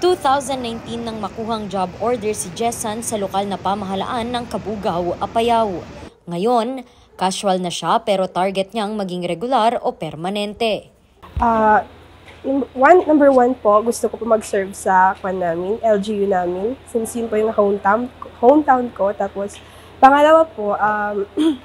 2019 nang makuhang job order si Jessan sa lokal na pamahalaan ng Kabugaw, Apayao. Ngayon, casual na siya pero target niyang maging regular o permanente. Uh, one, number one po, gusto ko po mag-serve sa kwan namin, LGU namin, since yun po yung hometown, hometown ko. Tapos, pangalawa po, um,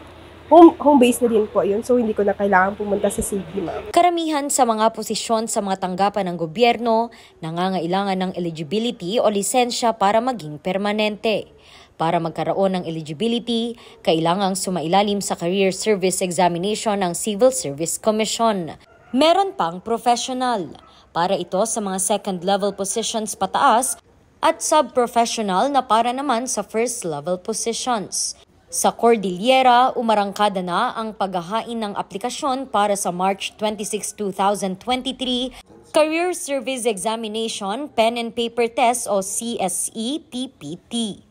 home, home base na din po yun. So, hindi ko na kailangan pumunta sa city, ma'am. Karamihan sa mga posisyon sa mga tanggapan ng gobyerno, nangangailangan ng eligibility o lisensya para maging permanente. Para magkaroon ng eligibility, kailangang sumailalim sa Career Service Examination ng Civil Service Commission. Meron pang professional para ito sa mga second level positions pataas at sub-professional na para naman sa first level positions. Sa Cordillera, umarangkada na ang paghahain ng aplikasyon para sa March 26, 2023 Career Service Examination Pen and Paper Test o CSE-TPT.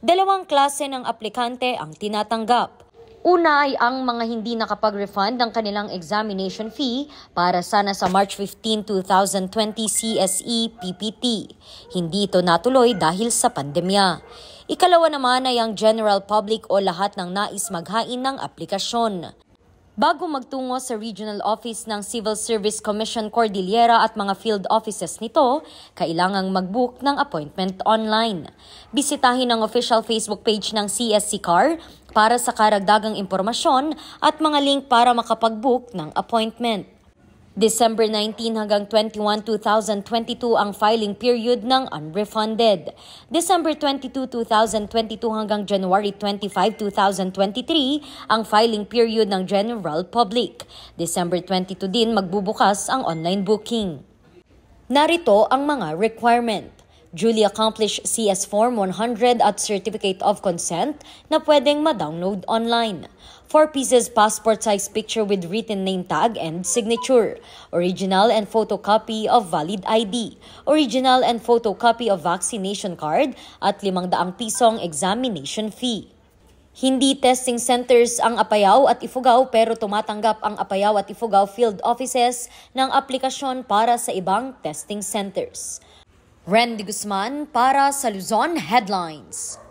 Dalawang klase ng aplikante ang tinatanggap – Una ay ang mga hindi nakapag-refund ng kanilang examination fee para sana sa March 15, 2020 CSE PPT. Hindi ito natuloy dahil sa pandemya. Ikalawa naman ay ang general public o lahat ng nais maghain ng aplikasyon. Bago magtungo sa Regional Office ng Civil Service Commission Cordillera at mga field offices nito, kailangang mag-book ng appointment online. Bisitahin ang official Facebook page ng CSC e CAR para sa karagdagang impormasyon at mga link para makapag-book ng appointment. December 19 hanggang 21, 2022 ang filing period ng unrefunded. December 22, 2022 hanggang January 25, 2023 ang filing period ng general public. December 22 din magbubukas ang online booking. Narito ang mga requirement duly accomplish CS Form 100 at Certificate of Consent na pwedeng ma-download online. 4 pieces passport size picture with written name tag and signature. Original and photocopy of valid ID. Original and photocopy of vaccination card at 500 pisong examination fee. Hindi testing centers ang Apayaw at Ifugao pero tumatanggap ang Apayao at Ifugao field offices ng aplikasyon para sa ibang testing centers. Randy Guzman para sa Luzon Headlines.